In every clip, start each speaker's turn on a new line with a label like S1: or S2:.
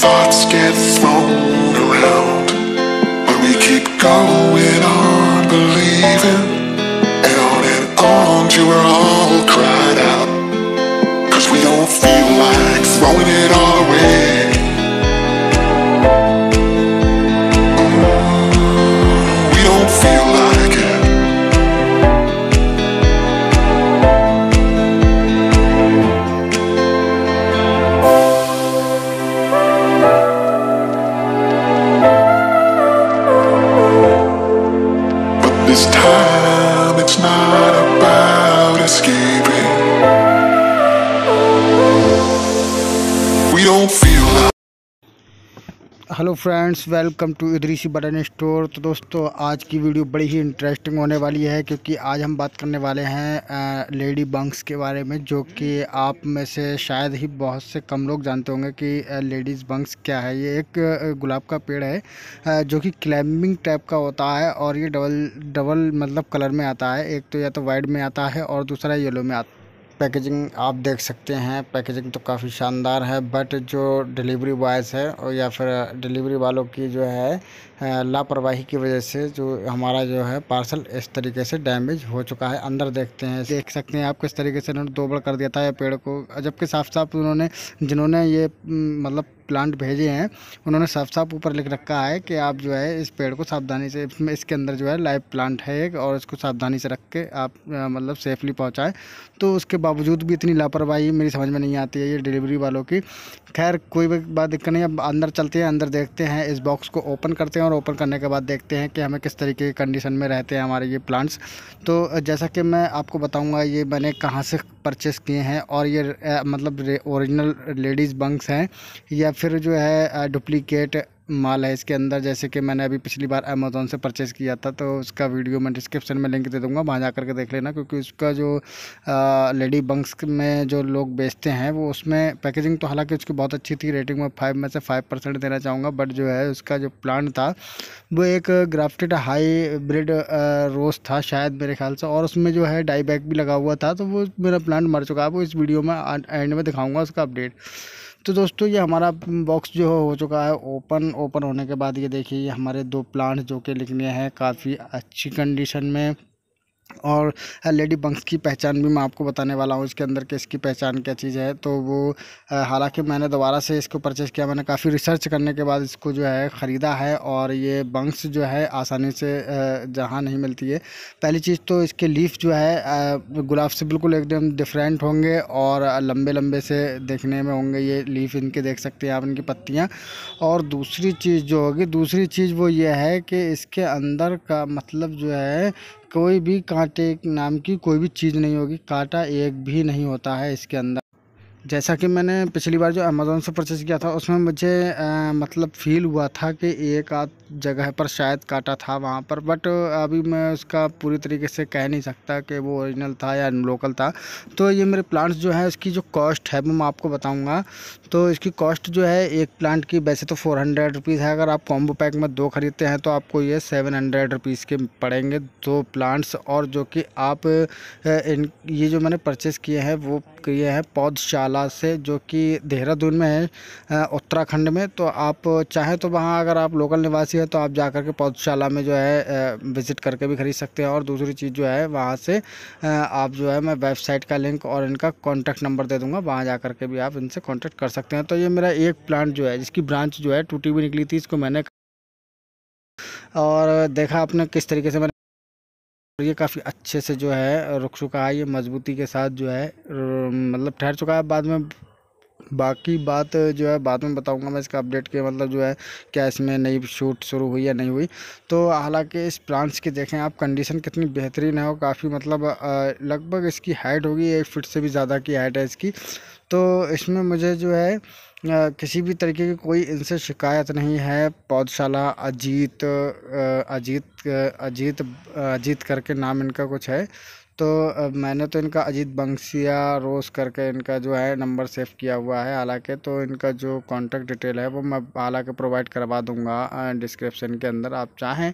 S1: thoughts get thrown around But we keep going on believing And on and on we're all cried out Cause we don't feel like throwing it all away hello friends welcome to Idrisi button store तो दोस्तों आज की video बड़ी ही interesting होने वाली है क्योंकि आज हम बात करने वाले हैं लेडी बंक्स के बारे में जो कि आप में से शायद ही बहुत से कम लोग जानते होंगे कि लेडीज़ बंक्स क्या है ये एक गुलाब का पेड़ है जो कि क्लाइंबिंग टाइप का होता है और ये डबल डबल मतलब कलर में आता है एक तो या तो वाइट में आता है और दूसरा येलो में आता पैकेजिंग आप देख सकते हैं पैकेजिंग तो काफ़ी शानदार है बट जो डिलीवरी बॉयज़ है और या फिर डिलीवरी वालों की जो है लापरवाही की वजह से जो हमारा जो है पार्सल इस तरीके से डैमेज हो चुका है अंदर देखते हैं देख सकते हैं आप किस तरीके से उन्होंने दोबड़ कर दिया था या पेड़ को जबकि साफ साफ उन्होंने जिन्होंने ये मतलब प्लांट भेजे हैं उन्होंने साफ साफ ऊपर लिख रखा है कि आप जो है इस पेड़ को सावधानी से इसके अंदर जो है लाइव प्लांट है एक और इसको सावधानी से रख के आप मतलब सेफली पहुँचाएँ तो उसके बावजूद भी इतनी लापरवाही मेरी समझ में नहीं आती है ये डिलीवरी वालों की खैर कोई भी बात दिक्कत नहीं अब अंदर चलते हैं अंदर देखते हैं इस बॉक्स को ओपन करते हैं और ओपन करने के बाद देखते हैं कि हमें किस तरीके की कंडीशन में रहते हैं हमारे ये प्लांट्स तो जैसा कि मैं आपको बताऊंगा ये मैंने कहाँ से परचेस किए हैं और ये आ, मतलब ओरिजिनल लेडीज़ बंक्स हैं या फिर जो है डुप्लीकेट माल है इसके अंदर जैसे कि मैंने अभी पिछली बार अमेज़ोन से परचेज़ किया था तो उसका वीडियो मैं डिस्क्रिप्शन में लिंक दे दूँगा वहाँ जा करके देख लेना क्योंकि उसका जो लेडी बंक्स में जो लोग बेचते हैं वो उसमें पैकेजिंग तो हालांकि उसकी बहुत अच्छी थी रेटिंग में फाइव में से फाइव परसेंट देना चाहूँगा बट जो है उसका जो प्लान था वो एक ग्राफ्टेड हाई ब्रिड रोज था शायद मेरे ख्याल से और उसमें जो है डाई बैग भी लगा हुआ था तो वो मेरा प्लान मर चुका है वो इस वीडियो में एंड में दिखाऊँगा उसका अपडेट तो दोस्तों ये हमारा बॉक्स जो हो चुका है ओपन ओपन होने के बाद ये देखिए हमारे दो प्लांट जो कि लिखने हैं काफ़ी अच्छी कंडीशन में और लेडी बंक्स की पहचान भी मैं आपको बताने वाला हूँ इसके अंदर कि इसकी पहचान क्या चीज़ है तो वो हालांकि मैंने दोबारा से इसको परचेज़ किया मैंने काफ़ी रिसर्च करने के बाद इसको जो है ख़रीदा है और ये बंक्स जो है आसानी से जहाँ नहीं मिलती है पहली चीज़ तो इसके लीफ जो है गुलाब से बिल्कुल एकदम डिफरेंट होंगे और लंबे लंबे से देखने में होंगे ये लीफ इनके देख सकते हैं आप इनकी पत्तियाँ और दूसरी चीज़ जो होगी दूसरी चीज़ वो ये है कि इसके अंदर का मतलब जो है कोई भी कांटे नाम की कोई भी चीज़ नहीं होगी कांटा एक भी नहीं होता है इसके अंदर जैसा कि मैंने पिछली बार जो अमेज़ोन से परचेज़ किया था उसमें मुझे आ, मतलब फ़ील हुआ था कि एक आध जगह पर शायद काटा था वहाँ पर बट अभी मैं उसका पूरी तरीके से कह नहीं सकता कि वो ओरिजिनल था या लोकल था तो ये मेरे प्लांट्स जो है इसकी जो कॉस्ट है वो मैं आपको बताऊँगा तो इसकी कॉस्ट जो है एक प्लांट की वैसे तो फोर हंड्रेड रुपीज़ है अगर आप कॉम्बो पैक में दो ख़रीदते हैं तो आपको ये सेवन हंड्रेड रुपीज़ के पड़ेंगे दो प्लांट्स और जो कि आप इन ये जो मैंने परचेज़ किए हैं वो किए हैं पौधशाला कैलाश है जो कि देहरादून में है उत्तराखंड में तो आप चाहें तो वहाँ अगर आप लोकल निवासी हैं तो आप जा कर के पौधशाला में जो है विज़िट करके भी ख़रीद सकते हैं और दूसरी चीज़ जो है वहाँ से आप जो है मैं वेबसाइट का लिंक और इनका कॉन्टैक्ट नंबर दे दूँगा वहाँ जा के भी आप इनसे कॉन्टैक्ट कर सकते हैं तो ये मेरा एक प्लांट जो है जिसकी ब्रांच जो है टूटी हुई निकली थी इसको मैंने और देखा आपने किस तरीके से मैंने और ये काफ़ी अच्छे से जो है रुक चुका है ये मजबूती के साथ जो है मतलब ठहर चुका है बाद में बाकी बात जो है बाद में बताऊंगा मैं इसका अपडेट के मतलब जो है क्या इसमें नई शूट शुरू हुई या नहीं हुई तो हालांकि इस प्लांट्स की देखें आप कंडीशन कितनी बेहतरीन है और काफ़ी मतलब लगभग इसकी हाइट होगी एक फिट से भी ज़्यादा की हाइट है इसकी तो इसमें मुझे जो है किसी भी तरीके की कोई इनसे शिकायत नहीं है पौधशाला अजीत अजीत अजीत अजीत करके नाम इनका कुछ है तो मैंने तो इनका अजीत बंसिया रोज़ करके इनका जो है नंबर सेव किया हुआ है हालांकि तो इनका जो कॉन्टैक्ट डिटेल है वो मैं हालांकि प्रोवाइड करवा दूंगा डिस्क्रिप्शन के अंदर आप चाहें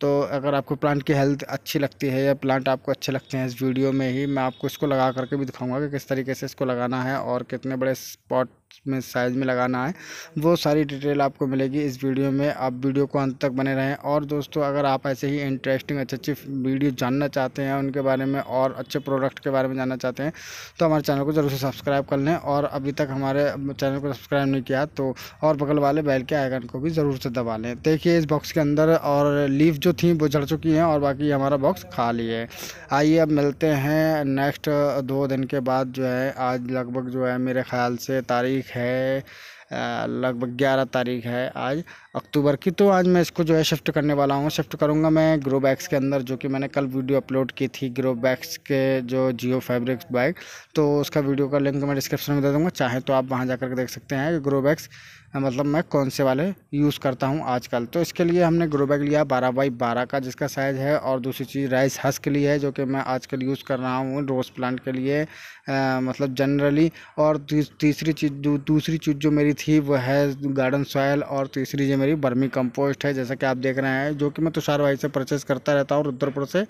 S1: तो अगर आपको प्लांट की हेल्थ अच्छी लगती है या प्लांट आपको अच्छे लगते हैं इस वीडियो में ही मैं आपको इसको लगा करके भी दिखाऊंगा कि किस तरीके से इसको लगाना है और कितने बड़े स्पॉट में साइज़ में लगाना है वो सारी डिटेल आपको मिलेगी इस वीडियो में आप वीडियो को अंत तक बने रहें और दोस्तों अगर आप ऐसे ही इंटरेस्टिंग अच्छी अच्छी वीडियो जानना चाहते हैं उनके बारे में और अच्छे प्रोडक्ट के बारे में जानना चाहते हैं तो हमारे चैनल को ज़रूर से सब्सक्राइब कर लें और अभी तक हमारे चैनल को सब्सक्राइब नहीं किया तो और बगल वाले बैल के आइकन को भी ज़रूर से दबा लें देखिए इस बॉक्स के अंदर और लीव जो थी वो झड़ चुकी हैं और बाकी हमारा बॉक्स खाली है आइए अब मिलते हैं नेक्स्ट दो दिन के बाद जो है आज लगभग जो है मेरे ख्याल से तारीख तारीख है लगभग ग्यारह तारीख है आज अक्टूबर की तो आज मैं इसको जो है शिफ्ट करने वाला हूँ शिफ्ट करूँगा मैं ग्रो बैग्स के अंदर जो कि मैंने कल वीडियो अपलोड की थी ग्रो बैग्स के जो जियो फैब्रिक्स बैग तो उसका वीडियो का लिंक मैं डिस्क्रिप्शन में दे दूँगा चाहे तो आप वहाँ जा के देख सकते हैं कि ग्रो बैग्स मतलब मैं कौन से वाले यूज़ करता हूँ आजकल तो इसके लिए हमने ग्रो बैग लिया बारह बाई बारह का जिसका साइज़ है और दूसरी चीज़ राइस हस के लिए है जो कि मैं आजकल यूज़ कर रहा हूँ रोज़ प्लांट के लिए मतलब जनरली और तीसरी चीज़ दूसरी चीज़ जो मेरी थी वह है गार्डन सॉयल और तीसरी जो मेरी मेरी बर्मी कंपोस्ट है जैसा कि आप देख रहे हैं जो कि मैं तुषार भाई से परचेस करता रहता हूँ रुद्रपुर से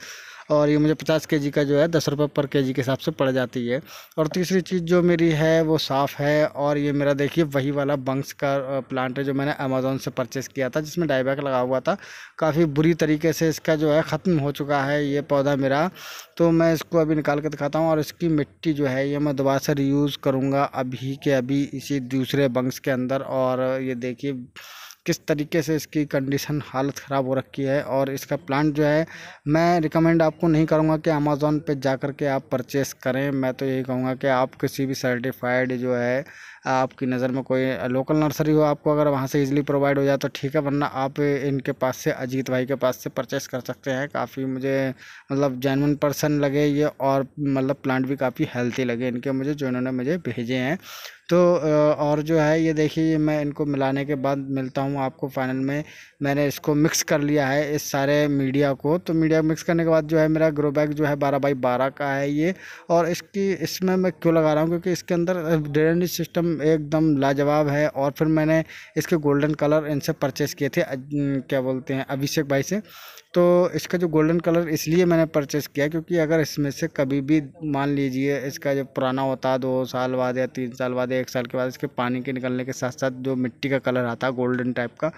S1: और ये मुझे पचास के जी का जो है दस रुपये पर के जी के हिसाब से पड़ जाती है और तीसरी चीज़ जो मेरी है वो साफ़ है और ये मेरा देखिए वही वाला बंक्स का प्लांट है जो मैंने अमेज़ोन से परचेस किया था जिसमें डाईबैक लगा हुआ था काफ़ी बुरी तरीके से इसका जो है ख़त्म हो चुका है ये पौधा मेरा तो मैं इसको अभी निकाल कर दिखाता हूँ और इसकी मिट्टी जो है ये मैं दोबारा से रीयूज़ करूँगा अभी के अभी इसी दूसरे बंक्स के अंदर और ये देखिए किस तरीके से इसकी कंडीशन हालत ख़राब हो रखी है और इसका प्लांट जो है मैं रिकमेंड आपको नहीं करूँगा कि अमेज़ोन पे जा कर के आप परचेस करें मैं तो यही कहूँगा कि आप किसी भी सर्टिफाइड जो है आपकी नज़र में कोई लोकल नर्सरी हो आपको अगर वहाँ से ईजिली प्रोवाइड हो जाए तो ठीक है वरना आप इनके पास से अजीत भाई के पास से परचेस कर सकते हैं काफ़ी मुझे मतलब जैनवन पर्सन लगे ये और मतलब प्लांट भी काफ़ी हेल्थी लगे इनके मुझे जो इन्होंने मुझे भेजे हैं तो और जो है ये देखिए मैं इनको मिलाने के बाद मिलता हूँ आपको फाइनल में मैंने इसको मिक्स कर लिया है इस सारे मीडिया को तो मीडिया मिक्स करने के बाद जो है मेरा ग्रो बैग जो है बारह बाई बारह का है ये और इसकी इसमें मैं क्यों लगा रहा हूँ क्योंकि इसके अंदर ड्रेनेज सिस्टम एकदम लाजवाब है और फिर मैंने इसके गोल्डन कलर इनसे परचेस किए थे क्या बोलते हैं अभिषेक भाई से तो इसका जो गोल्डन कलर इसलिए मैंने परचेस किया क्योंकि अगर इसमें से कभी भी मान लीजिए इसका जो पुराना होता दो साल बाद या तीन साल बाद या एक साल के बाद इसके पानी के निकलने के साथ साथ जो मिट्टी का कलर आता है गोल्डन टाइप का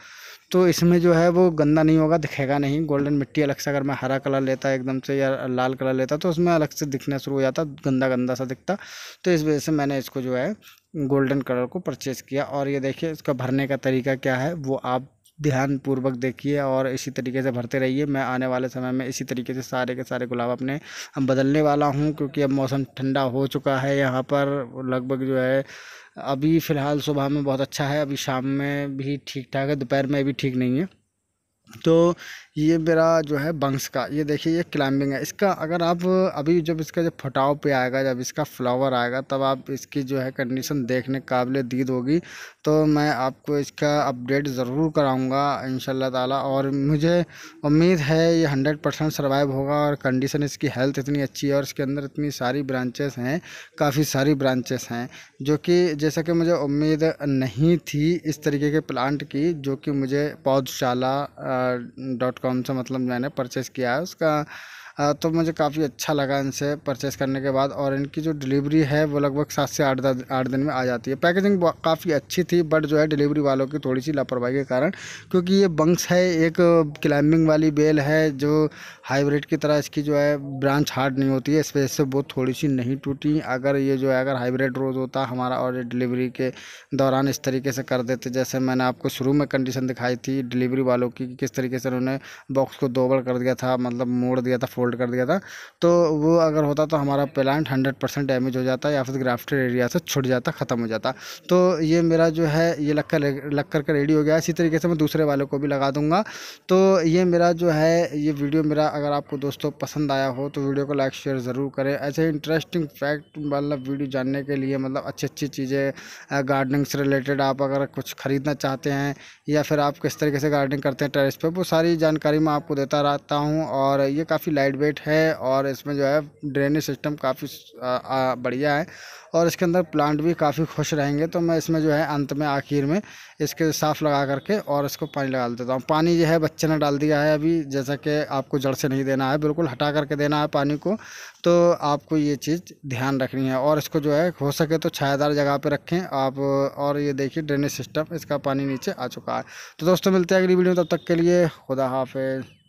S1: तो इसमें जो है वो गंदा नहीं होगा दिखेगा नहीं गोल्डन मिट्टी अलग से अगर मैं हरा कलर लेता एकदम से या लाल कलर लेता तो उसमें अलग से दिखना शुरू हो जाता गंदा गंदा सा दिखता तो इस वजह से मैंने इसको जो है गोल्डन कलर को परचेज़ किया और ये देखिए इसका भरने का तरीका क्या है वो आप ध्यानपूर्वक देखिए और इसी तरीके से भरते रहिए मैं आने वाले समय में इसी तरीके से सारे के सारे गुलाब अपने बदलने वाला हूँ क्योंकि अब मौसम ठंडा हो चुका है यहाँ पर लगभग जो है अभी फ़िलहाल सुबह में बहुत अच्छा है अभी शाम में भी ठीक ठाक है दोपहर में भी ठीक नहीं है तो ये मेरा जो है बंग्स का ये देखिए ये क्लाइंबिंग है इसका अगर आप अभी जब इसका जब फटाव पे आएगा जब इसका फ्लावर आएगा तब आप इसकी जो है कंडीशन देखने काबिल दीद होगी तो मैं आपको इसका अपडेट ज़रूर कराऊँगा इन ताला और मुझे उम्मीद है ये हंड्रेड परसेंट सर्वाइव होगा और कंडीशन इसकी हेल्थ इतनी अच्छी है और इसके अंदर इतनी सारी ब्रांचेस हैं काफ़ी सारी ब्रांचेस हैं जो कि जैसा कि मुझे उम्मीद नहीं थी इस तरीके के प्लांट की जो कि मुझे पौधशाला डॉट कॉम कौन सा मतलब मैंने परचेस किया है उसका तो मुझे काफ़ी अच्छा लगा इनसे परचेस करने के बाद और इनकी जो डिलीवरी है वो लगभग सात से आठ आठ दिन में आ जाती है पैकेजिंग काफ़ी अच्छी थी बट जो है डिलीवरी वालों की थोड़ी सी लापरवाही के कारण क्योंकि ये बंक्स है एक क्लाइंबिंग वाली बेल है जो हाइब्रिड की तरह इसकी जो है ब्रांच हार्ड नहीं होती है इस वजह से वो थोड़ी सी नहीं टूटी अगर ये जो है अगर हाइब्रिड रोज़ होता हमारा और डिलीवरी के दौरान इस तरीके से कर देते जैसे मैंने आपको शुरू में कंडीशन दिखाई थी डिलीवरी वालों की किस तरीके से उन्होंने बॉक्स को दोबड़ कर दिया था मतलब मोड़ दिया था फोल्ड होल्ड कर दिया था तो वो अगर होता तो हमारा प्लांट हंड्रेड परसेंट डैमेज हो जाता या फिर ग्राफ्टेड एरिया से छुट जाता ख़त्म हो जाता तो ये मेरा जो है ये लग कर लग रेडी हो गया इसी तरीके से मैं दूसरे वाले को भी लगा दूँगा तो ये मेरा जो है ये वीडियो मेरा अगर आपको दोस्तों पसंद आया हो तो वीडियो को लाइक शेयर ज़रूर करें ऐसे इंटरेस्टिंग फैक्ट मतलब वीडियो जानने के लिए मतलब अच्छी अच्छी चीज़ें गार्डनिंग से रिलेटेड आप अगर कुछ ख़रीदना चाहते हैं या फिर आप किस तरीके से गार्डनिंग करते हैं टेरेस पर वो सारी जानकारी मैं आपको देता रहता हूँ और ये काफ़ी लाइट वेट है और इसमें जो है ड्रेनेज सिस्टम काफ़ी बढ़िया है और इसके अंदर प्लांट भी काफ़ी खुश रहेंगे तो मैं इसमें जो है अंत में आखिर में इसके साफ़ लगा करके और इसको पानी लगा देता हूँ पानी जो है बच्चे ने डाल दिया है अभी जैसा कि आपको जड़ से नहीं देना है बिल्कुल हटा करके देना है पानी को तो आपको ये चीज़ ध्यान रखनी है और इसको जो है हो सके तो छायादार जगह पर रखें आप और ये देखिए ड्रेनेज सिस्टम इसका पानी नीचे आ चुका है तो दोस्तों मिलते हैं अगली वीडियो तब तक के लिए खुदा हाफिज़